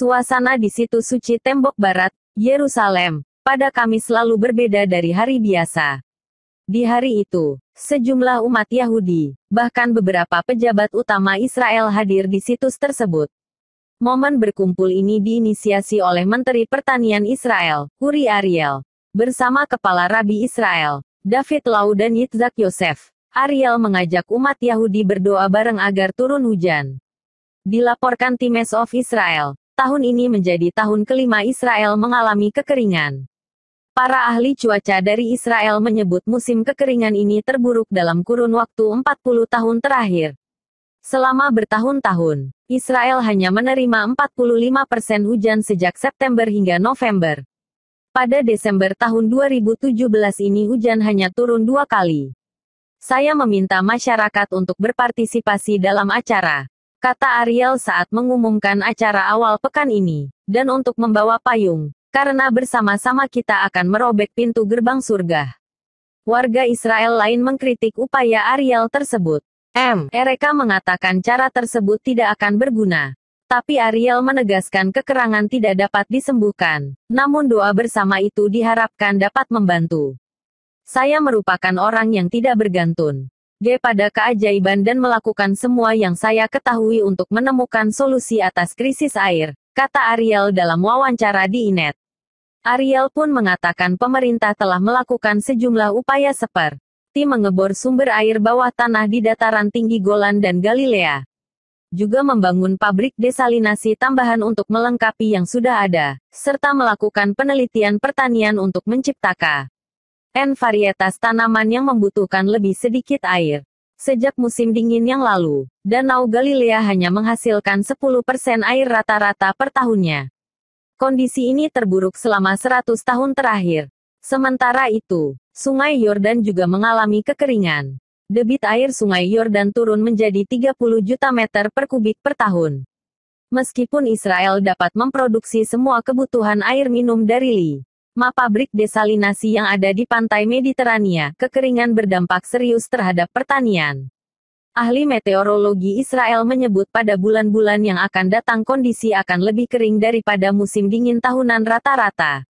Suasana di situ suci tembok barat, Yerusalem, pada Kamis lalu berbeda dari hari biasa. Di hari itu, sejumlah umat Yahudi, bahkan beberapa pejabat utama Israel hadir di situs tersebut. Momen berkumpul ini diinisiasi oleh Menteri Pertanian Israel, Uri Ariel, bersama Kepala Rabi Israel, David Lau dan Yitzhak Yosef. Ariel mengajak umat Yahudi berdoa bareng agar turun hujan. Dilaporkan Times of Israel, tahun ini menjadi tahun kelima Israel mengalami kekeringan. Para ahli cuaca dari Israel menyebut musim kekeringan ini terburuk dalam kurun waktu 40 tahun terakhir. Selama bertahun-tahun, Israel hanya menerima 45% persen hujan sejak September hingga November. Pada Desember tahun 2017 ini hujan hanya turun dua kali. Saya meminta masyarakat untuk berpartisipasi dalam acara kata Ariel saat mengumumkan acara awal pekan ini, dan untuk membawa payung, karena bersama-sama kita akan merobek pintu gerbang surga. Warga Israel lain mengkritik upaya Ariel tersebut. M. Ereka mengatakan cara tersebut tidak akan berguna, tapi Ariel menegaskan kekerangan tidak dapat disembuhkan. Namun doa bersama itu diharapkan dapat membantu. Saya merupakan orang yang tidak bergantung. G pada keajaiban dan melakukan semua yang saya ketahui untuk menemukan solusi atas krisis air, kata Ariel dalam wawancara di Inet. Ariel pun mengatakan pemerintah telah melakukan sejumlah upaya seperti mengebor sumber air bawah tanah di dataran tinggi Golan dan Galilea. Juga membangun pabrik desalinasi tambahan untuk melengkapi yang sudah ada, serta melakukan penelitian pertanian untuk menciptakan N varietas tanaman yang membutuhkan lebih sedikit air. Sejak musim dingin yang lalu, Danau Galilea hanya menghasilkan 10% air rata-rata per tahunnya. Kondisi ini terburuk selama 100 tahun terakhir. Sementara itu, Sungai Yordan juga mengalami kekeringan. Debit air Sungai Yordan turun menjadi 30 juta meter per kubik per tahun. Meskipun Israel dapat memproduksi semua kebutuhan air minum dari Li Ma pabrik desalinasi yang ada di pantai Mediterania, kekeringan berdampak serius terhadap pertanian. Ahli meteorologi Israel menyebut pada bulan-bulan yang akan datang kondisi akan lebih kering daripada musim dingin tahunan rata-rata.